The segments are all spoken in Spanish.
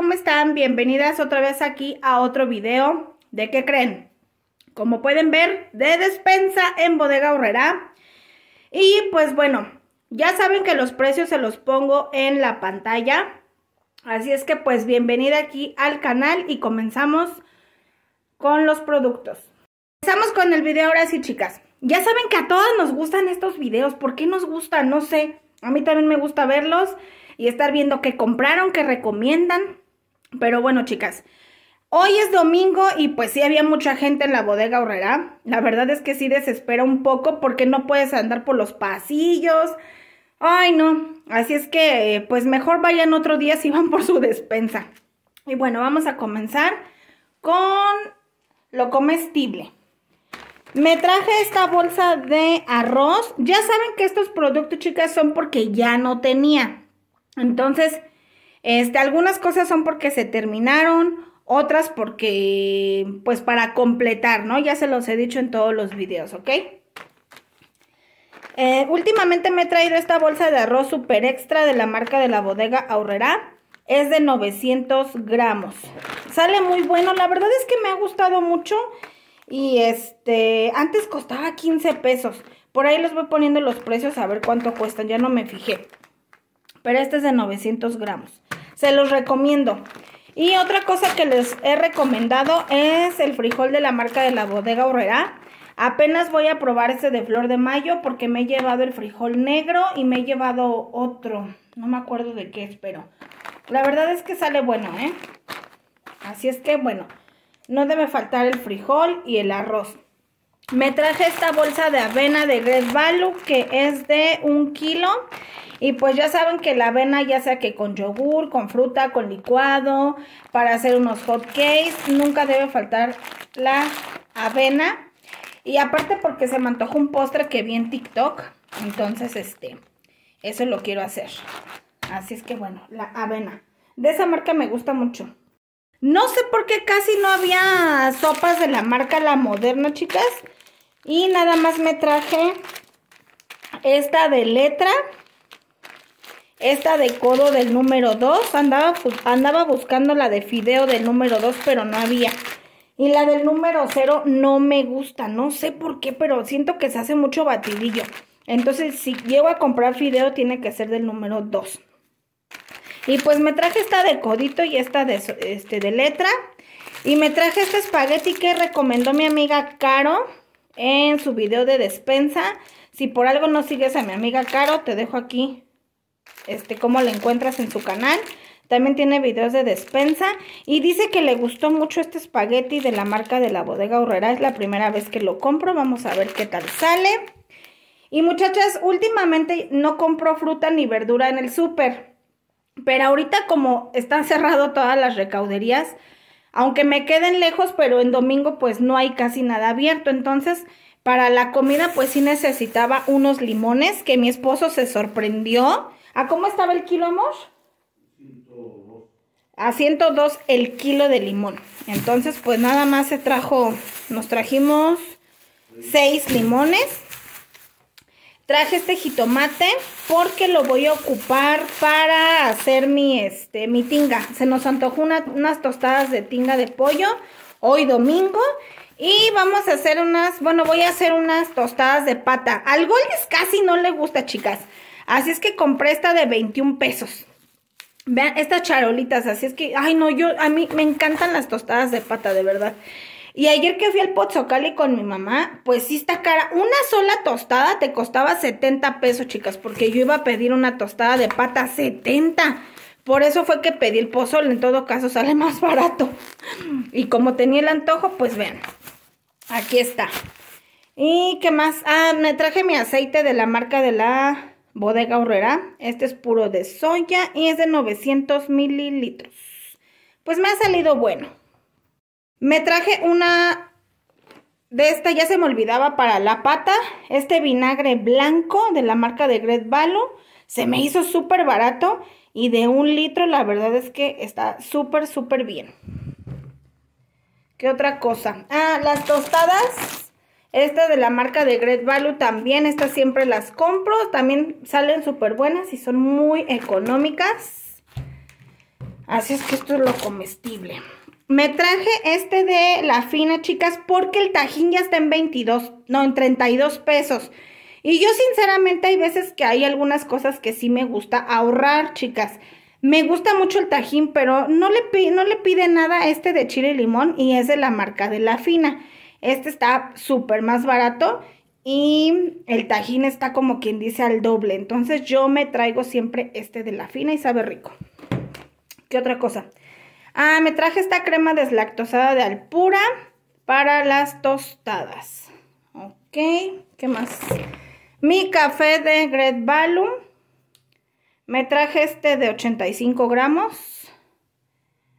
¿cómo están? Bienvenidas otra vez aquí a otro video de ¿Qué creen? Como pueden ver, de despensa en Bodega Horrera. Y pues bueno, ya saben que los precios se los pongo en la pantalla. Así es que pues bienvenida aquí al canal y comenzamos con los productos. Empezamos con el video ahora sí, chicas. Ya saben que a todas nos gustan estos videos. ¿Por qué nos gustan? No sé. A mí también me gusta verlos y estar viendo qué compraron, qué recomiendan. Pero bueno, chicas, hoy es domingo y pues sí había mucha gente en la bodega horrera. La verdad es que sí desespera un poco porque no puedes andar por los pasillos. Ay, no. Así es que, eh, pues mejor vayan otro día si van por su despensa. Y bueno, vamos a comenzar con lo comestible. Me traje esta bolsa de arroz. Ya saben que estos productos, chicas, son porque ya no tenía. Entonces, este, algunas cosas son porque se terminaron, otras porque, pues para completar, ¿no? Ya se los he dicho en todos los videos, ¿ok? Eh, últimamente me he traído esta bolsa de arroz super extra de la marca de la bodega Aurrera. Es de 900 gramos. Sale muy bueno. La verdad es que me ha gustado mucho. Y este, antes costaba 15 pesos. Por ahí les voy poniendo los precios a ver cuánto cuestan. Ya no me fijé. Pero este es de 900 gramos. Se los recomiendo. Y otra cosa que les he recomendado es el frijol de la marca de la bodega Horrera. Apenas voy a probar este de flor de mayo porque me he llevado el frijol negro y me he llevado otro. No me acuerdo de qué es, pero la verdad es que sale bueno, ¿eh? Así es que, bueno, no debe faltar el frijol y el arroz. Me traje esta bolsa de avena de Red Value que es de un kilo. Y pues ya saben que la avena, ya sea que con yogur, con fruta, con licuado, para hacer unos hot cakes, nunca debe faltar la avena. Y aparte porque se me antojó un postre que vi en TikTok. Entonces, este, eso lo quiero hacer. Así es que bueno, la avena. De esa marca me gusta mucho. No sé por qué casi no había sopas de la marca La Moderna, chicas. Y nada más me traje esta de letra, esta de codo del número 2. Andaba, andaba buscando la de fideo del número 2, pero no había. Y la del número 0 no me gusta, no sé por qué, pero siento que se hace mucho batidillo. Entonces, si llego a comprar fideo, tiene que ser del número 2. Y pues me traje esta de codito y esta de, este, de letra. Y me traje este espagueti que recomendó mi amiga Caro en su video de despensa. Si por algo no sigues a mi amiga Caro, te dejo aquí este, cómo la encuentras en su canal. También tiene videos de despensa y dice que le gustó mucho este espagueti de la marca de la bodega Horrera. Es la primera vez que lo compro, vamos a ver qué tal sale. Y muchachas, últimamente no compro fruta ni verdura en el súper, pero ahorita como están cerradas... todas las recauderías, aunque me queden lejos, pero en domingo pues no hay casi nada abierto. Entonces, para la comida pues sí necesitaba unos limones que mi esposo se sorprendió. ¿A cómo estaba el kilo, amor? 102. A 102 el kilo de limón. Entonces, pues nada más se trajo, nos trajimos seis limones Traje este jitomate porque lo voy a ocupar para hacer mi, este, mi tinga. Se nos antojó unas tostadas de tinga de pollo hoy domingo. Y vamos a hacer unas, bueno, voy a hacer unas tostadas de pata. Al es casi no le gusta, chicas. Así es que compré esta de 21 pesos. Vean estas charolitas, así es que, ay no, yo, a mí me encantan las tostadas de pata, de verdad. Y ayer que fui al Cali con mi mamá, pues sí está cara. Una sola tostada te costaba 70 pesos, chicas, porque yo iba a pedir una tostada de pata 70. Por eso fue que pedí el pozol, en todo caso sale más barato. Y como tenía el antojo, pues vean, aquí está. ¿Y qué más? Ah, me traje mi aceite de la marca de la bodega horrera. Este es puro de soya y es de 900 mililitros. Pues me ha salido bueno. Me traje una de esta, ya se me olvidaba para la pata, este vinagre blanco de la marca de Great Value. Se me hizo súper barato y de un litro la verdad es que está súper, súper bien. ¿Qué otra cosa? Ah, las tostadas. Esta de la marca de Great Value también, estas siempre las compro. También salen súper buenas y son muy económicas. Así es que esto es lo comestible. Me traje este de la fina, chicas, porque el tajín ya está en 22, no, en 32 pesos. Y yo sinceramente hay veces que hay algunas cosas que sí me gusta ahorrar, chicas. Me gusta mucho el tajín, pero no le, pide, nada este de chile limón y es de la marca de la fina. Este está súper más barato y el tajín está como quien dice al doble. Entonces yo me traigo siempre este de la fina y sabe rico. ¿Qué otra cosa? Ah, me traje esta crema deslactosada de Alpura para las tostadas. Ok, ¿qué más? Mi café de Great Value. Me traje este de 85 gramos.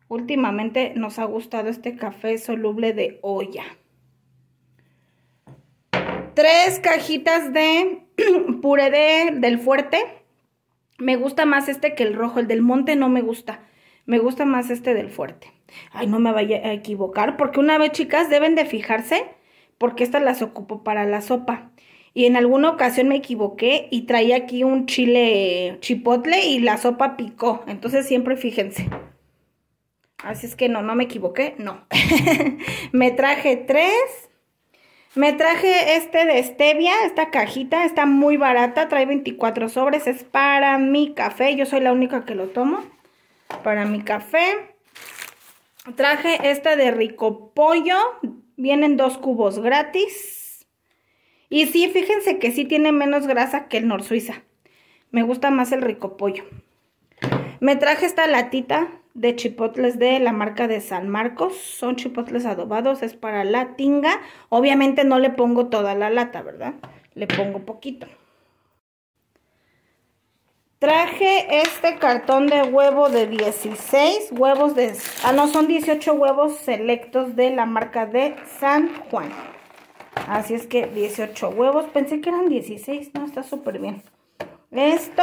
Últimamente nos ha gustado este café soluble de olla. Tres cajitas de puré de, del fuerte. Me gusta más este que el rojo. El del monte no me gusta. Me gusta más este del fuerte. Ay, no me vaya a equivocar, porque una vez, chicas, deben de fijarse, porque estas las ocupo para la sopa. Y en alguna ocasión me equivoqué y traía aquí un chile chipotle y la sopa picó. Entonces siempre fíjense. Así es que no, no me equivoqué, no. me traje tres. Me traje este de stevia, esta cajita, está muy barata, trae 24 sobres, es para mi café, yo soy la única que lo tomo para mi café. Traje esta de rico pollo. Vienen dos cubos gratis. Y sí, fíjense que sí tiene menos grasa que el Nor Suiza. Me gusta más el rico pollo. Me traje esta latita de chipotles de la marca de San Marcos. Son chipotles adobados, es para la tinga. Obviamente no le pongo toda la lata, ¿verdad? Le pongo poquito. Traje este cartón de huevo de 16 huevos de... Ah, no, son 18 huevos selectos de la marca de San Juan. Así es que 18 huevos. Pensé que eran 16. No, está súper bien. Esto.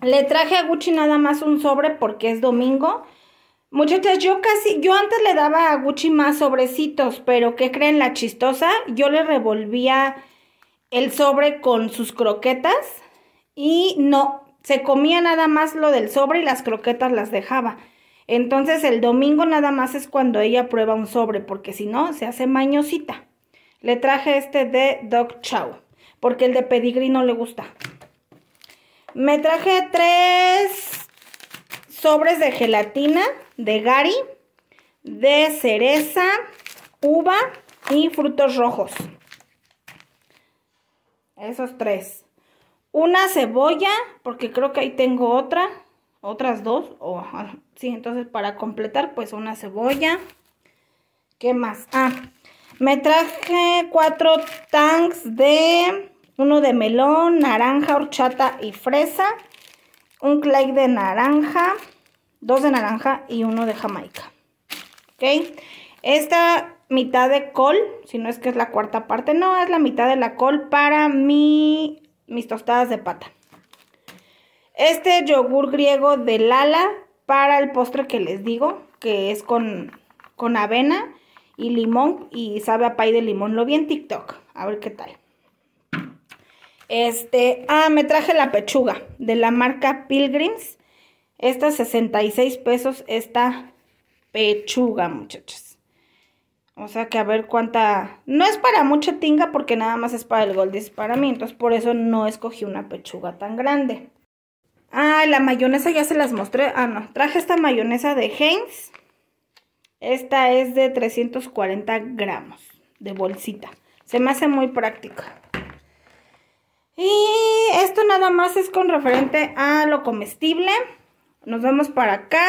Le traje a Gucci nada más un sobre porque es domingo. Muchachas, yo casi, yo antes le daba a Gucci más sobrecitos, pero ¿qué creen la chistosa? Yo le revolvía el sobre con sus croquetas y no, se comía nada más lo del sobre y las croquetas las dejaba. Entonces el domingo nada más es cuando ella prueba un sobre, porque si no, se hace mañosita. Le traje este de Dog Chow, porque el de Pedigrino no le gusta. Me traje tres sobres de gelatina, de Gary, de cereza, uva y frutos rojos. Esos tres una cebolla, porque creo que ahí tengo otra, otras dos, o sí, entonces para completar pues una cebolla. ¿Qué más? Ah, me traje cuatro tanks de, uno de melón, naranja, horchata y fresa, un clay de naranja, dos de naranja y uno de jamaica. ¿Ok? Esta mitad de col, si no es que es la cuarta parte, no, es la mitad de la col para mi mis tostadas de pata. Este yogur griego de Lala para el postre que les digo, que es con, avena y limón y sabe a pay de limón. Lo vi en TikTok, a ver qué tal. Este, ah, me traje la pechuga de la marca Pilgrims. Esta 66 pesos, esta pechuga, muchachos. O sea que a ver cuánta... No es para mucha tinga porque nada más es para el gol para mí. Entonces por eso no escogí una pechuga tan grande. Ah, la mayonesa ya se las mostré. Ah, no. Traje esta mayonesa de Heinz. Esta es de 340 gramos de bolsita. Se me hace muy práctica. Y esto nada más es con referente a lo comestible. Nos vemos para acá.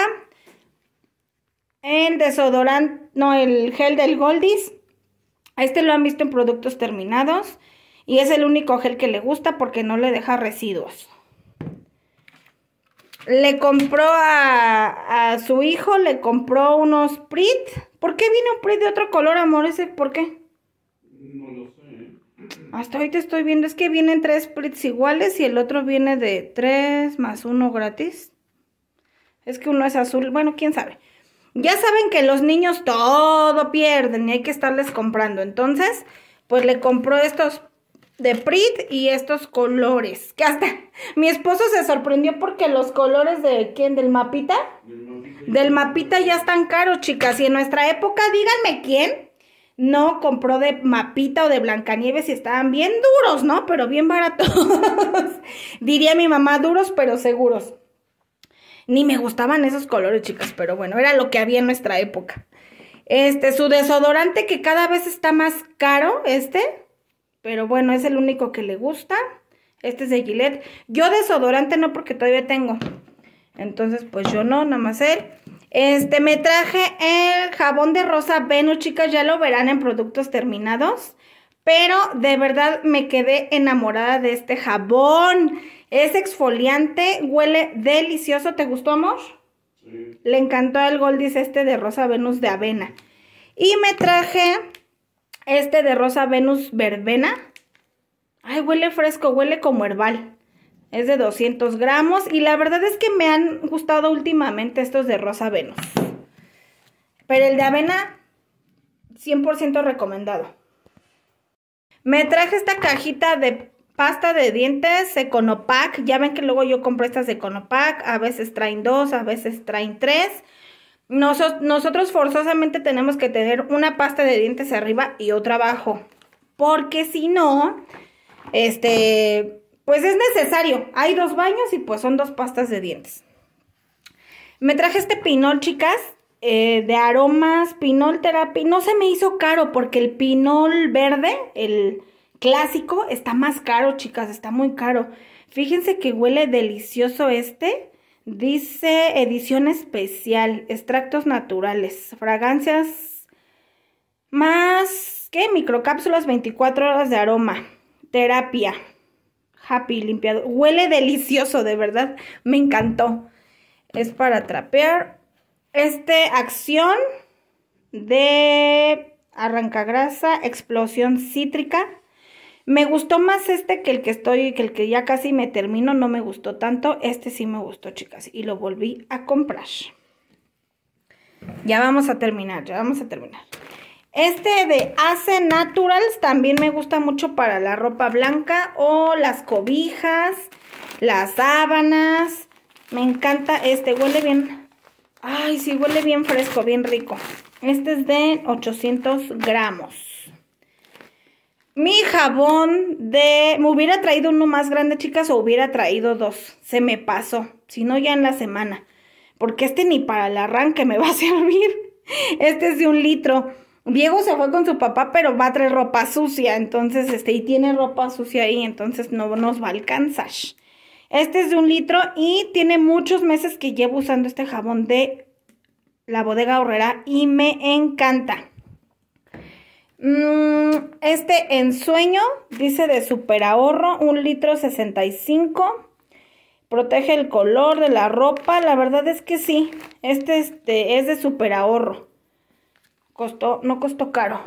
El desodorante, no, el gel del A Este lo han visto en productos terminados. Y es el único gel que le gusta porque no le deja residuos. Le compró a, su hijo, le compró unos Prit. ¿Por qué vino Prit de otro color, amor? ¿Ese por qué? No lo sé. Hasta ahorita estoy viendo, es que vienen tres spritz iguales y el otro viene de tres más uno gratis. Es que uno es azul, bueno, quién sabe. Ya saben que los niños todo pierden y hay que estarles comprando. Entonces, pues le compró estos de Prit y estos colores. Que hasta mi esposo se sorprendió porque los colores de quién, del mapita. Del mapita ya están caros, chicas. Y en nuestra época, díganme quién no compró de mapita o de Blancanieves y estaban bien duros, ¿no? Pero bien baratos. Diría mi mamá, duros pero seguros. Ni me gustaban esos colores, chicas, pero bueno, era lo que había en nuestra época. Este, su desodorante que cada vez está más caro, este. Pero bueno, es el único que le gusta. Este es de Gillette. Yo desodorante no porque todavía tengo. Entonces, pues yo no, nada más él. Este, me traje el jabón de rosa Venus, chicas, ya lo verán en productos terminados. Pero de verdad me quedé enamorada de este jabón. Es exfoliante, huele delicioso. ¿Te gustó, amor? Sí. Le encantó el Goldis este de Rosa Venus de avena. Y me traje este de Rosa Venus verbena. Ay, huele fresco, huele como herbal. Es de 200 gramos y la verdad es que me han gustado últimamente estos de Rosa Venus. Pero el de avena, 100% recomendado. Me traje esta cajita de Pasta de dientes, Econopac. Ya ven que luego yo compro estas de Econopac. A veces traen dos, a veces traen tres. nosotros forzosamente tenemos que tener una pasta de dientes arriba y otra abajo. Porque si no, este, pues es necesario. Hay dos baños y pues son dos pastas de dientes. Me traje este pinol, chicas, eh, de aromas, pinol terapia. No se me hizo caro porque el pinol verde, el clásico está más caro, chicas, está muy caro. Fíjense que huele delicioso este. Dice edición especial, extractos naturales, fragancias más que microcápsulas 24 horas de aroma, terapia, happy limpiado. Huele delicioso, de verdad, me encantó. Es para trapear. Este acción de arrancagrasa, explosión cítrica, me gustó más este que el que estoy, que el que ya casi me termino, no me gustó tanto. Este sí me gustó, chicas, y lo volví a comprar. Ya vamos a terminar, ya vamos a terminar. Este de Ace Naturals también me gusta mucho para la ropa blanca o las cobijas, las sábanas. Me encanta este, huele bien. Ay, sí, huele bien fresco, bien rico. Este es de 800 gramos mi jabón de... Me hubiera traído uno más grande, chicas, o hubiera traído dos. Se me pasó. Si no, ya en la semana. Porque este ni para el arranque me va a servir. Este es de un litro. Diego se fue con su papá, pero va a traer ropa sucia. Entonces, este, y tiene ropa sucia ahí. Entonces, no nos va a alcanzar. Este es de un litro y tiene muchos meses que llevo usando este jabón de la bodega horrera y me encanta. Mm, este ensueño dice de super ahorro, un litro 65. Protege el color de la ropa. La verdad es que sí. Este, este es de super ahorro. Costó, no costó caro.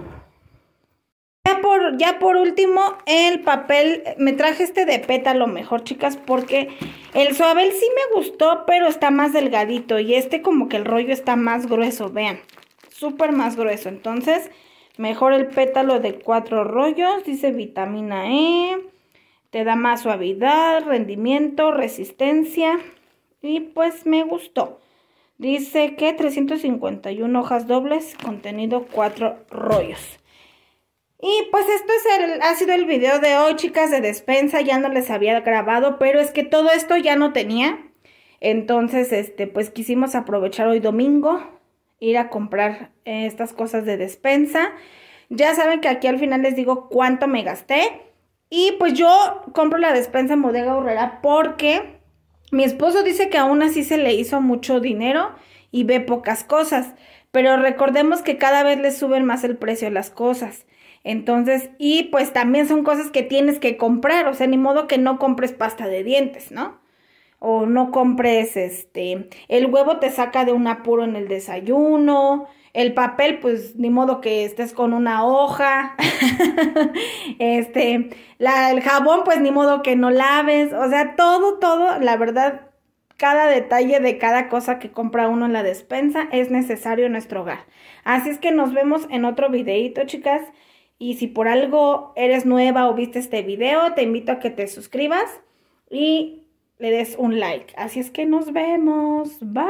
Ya por, ya por último, el papel. Me traje este de pétalo mejor, chicas, porque el suabel sí me gustó, pero está más delgadito. Y este, como que el rollo está más grueso. Vean, súper más grueso. Entonces. Mejor el pétalo de cuatro rollos, dice vitamina E. Te da más suavidad, rendimiento, resistencia. Y pues me gustó. Dice que 351 hojas dobles, contenido cuatro rollos. Y pues esto es el, ha sido el video de hoy, chicas, de despensa. Ya no les había grabado, pero es que todo esto ya no tenía. Entonces, este, pues quisimos aprovechar hoy domingo ir a comprar eh, estas cosas de despensa. Ya saben que aquí al final les digo cuánto me gasté. Y pues yo compro la despensa en Bodega Horrera porque mi esposo dice que aún así se le hizo mucho dinero y ve pocas cosas. Pero recordemos que cada vez le suben más el precio a las cosas. Entonces, y pues también son cosas que tienes que comprar, o sea, ni modo que no compres pasta de dientes, ¿no? o no compres este, el huevo te saca de un apuro en el desayuno, el papel pues ni modo que estés con una hoja, este, el jabón pues ni modo que no laves, o sea, todo, todo, la verdad, cada detalle de cada cosa que compra uno en la despensa es necesario en nuestro hogar. Así es que nos vemos en otro videito, chicas. Y si por algo eres nueva o viste este video, te invito a que te suscribas y le des un like. Así es que nos vemos. Bye.